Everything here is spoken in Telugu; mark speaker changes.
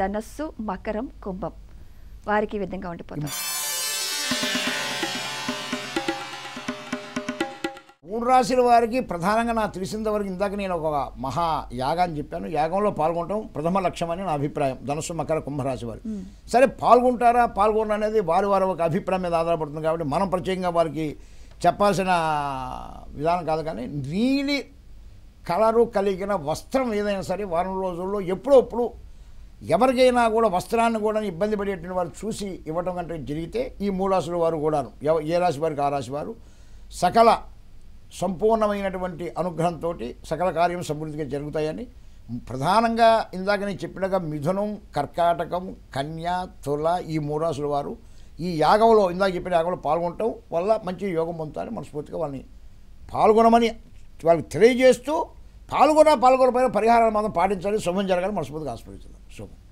Speaker 1: ధనస్సు మకరం కుంభం వారికి ఈ విధంగా ఉండిపోతాం మూడు రాశుల వారికి ప్రధానంగా నాకు తెలిసినంత వరకు ఇందాక నేను ఒక మహా యాగాన్ని చెప్పాను యాగంలో పాల్గొనడం ప్రథమ లక్ష్యం అని నా అభిప్రాయం ధనుసు మకర కుంభరాశి వారు సరే పాల్గొంటారా పాల్గొనరు అనేది వారి వారి ఒక అభిప్రాయం మీద ఆధారపడుతుంది కాబట్టి మనం ప్రత్యేకంగా వారికి చెప్పాల్సిన విధానం కాదు కానీ నీలి కలరు కలిగిన వస్త్రం ఏదైనా సరే వారం రోజుల్లో ఎప్పుడు ఎవరికైనా కూడా వస్త్రాన్ని కూడా ఇబ్బంది పడేటువంటి వారు చూసి ఇవ్వటం కంటే జరిగితే ఈ మూడాసుల వారు కూడాను ఏ రాశి వారికి ఆ రాశి వారు సకల సంపూర్ణమైనటువంటి అనుగ్రహంతో సకల కార్యం సమృద్ధిగా జరుగుతాయని ప్రధానంగా ఇందాక నేను చెప్పినగా మిథునం కర్కాటకం కన్య తుల ఈ మూడాసుల వారు ఈ యాగంలో ఇందాక చెప్పిన యాగంలో పాల్గొనటం వల్ల మంచి యోగం పొందుతారని మనస్ఫూర్తిగా వాళ్ళని పాల్గొనమని వాళ్ళకి
Speaker 2: తెలియజేస్తూ పాల్గొన పాల్గొనపైన పరిహారాలు మాత్రం పాటించాలి శుభం జరగాలి మనస్ఫూర్తిగా ఆస్వాదిస్తున్నాం శుభం